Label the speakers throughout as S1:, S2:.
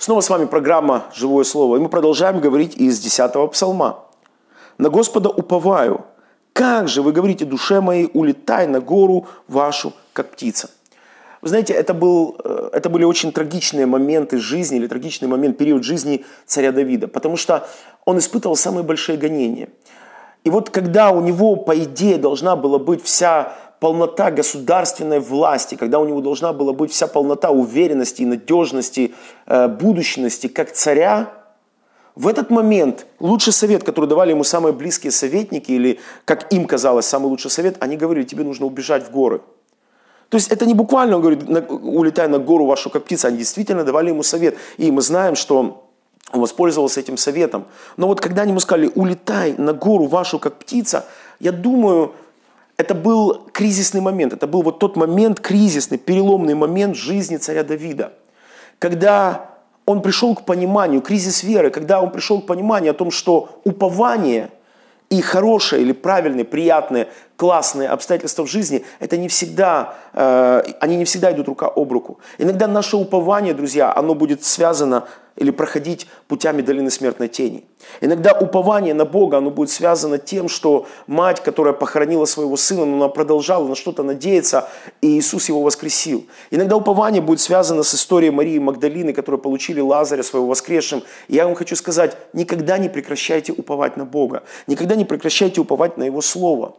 S1: Снова с вами программа «Живое слово», и мы продолжаем говорить из 10 псалма. «На Господа уповаю, как же, вы говорите, душе моей, улетай на гору вашу, как птица». Вы знаете, это, был, э, это были очень трагичные моменты жизни, или трагичный момент, период жизни царя Давида, потому что он испытывал самые большие гонения. И вот когда у него, по идее, должна была быть вся полнота государственной власти, когда у него должна была быть вся полнота уверенности и надежности, э, будущности как царя, в этот момент лучший совет, который давали ему самые близкие советники, или, как им казалось, самый лучший совет, они говорили, тебе нужно убежать в горы. То есть это не буквально, он говорит, улетай на гору вашу как птица, они действительно давали ему совет. И мы знаем, что он воспользовался этим советом. Но вот когда они ему сказали, улетай на гору вашу как птица, я думаю, это был кризисный момент, это был вот тот момент кризисный, переломный момент жизни царя Давида, когда он пришел к пониманию, кризис веры, когда он пришел к пониманию о том, что упование и хорошее или правильное, приятное, классное обстоятельства в жизни, это не всегда, э, они не всегда идут рука об руку. Иногда наше упование, друзья, оно будет связано или проходить путями долины смертной тени. Иногда упование на Бога, оно будет связано тем, что мать, которая похоронила своего сына, но она продолжала на что-то надеяться, и Иисус его воскресил. Иногда упование будет связано с историей Марии Магдалины, которые получили Лазаря своего воскресшим. И я вам хочу сказать, никогда не прекращайте уповать на Бога, никогда не прекращайте уповать на Его Слово.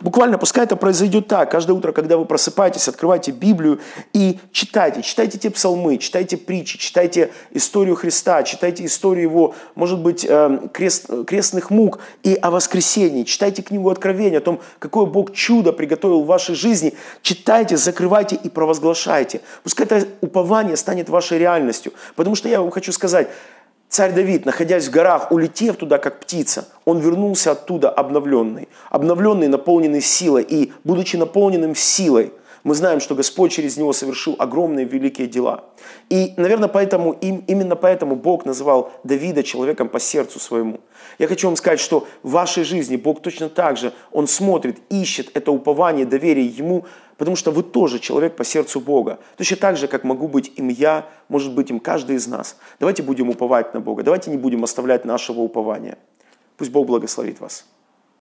S1: Буквально, пускай это произойдет так, каждое утро, когда вы просыпаетесь, открывайте Библию и читайте, читайте те псалмы, читайте притчи, читайте историю Христа, читайте историю его, может быть, э, крест, крестных мук и о воскресении. Читайте книгу Откровения о том, какое Бог чудо приготовил в вашей жизни. Читайте, закрывайте и провозглашайте. Пускай это упование станет вашей реальностью. Потому что я вам хочу сказать, Царь Давид, находясь в горах, улетев туда, как птица, он вернулся оттуда обновленный. Обновленный, наполненный силой. И, будучи наполненным силой – мы знаем, что Господь через него совершил огромные великие дела. И, наверное, поэтому, им, именно поэтому Бог называл Давида человеком по сердцу своему. Я хочу вам сказать, что в вашей жизни Бог точно так же, Он смотрит, ищет это упование, доверие Ему, потому что вы тоже человек по сердцу Бога. Точно так же, как могу быть им я, может быть им каждый из нас. Давайте будем уповать на Бога, давайте не будем оставлять нашего упования. Пусть Бог благословит вас.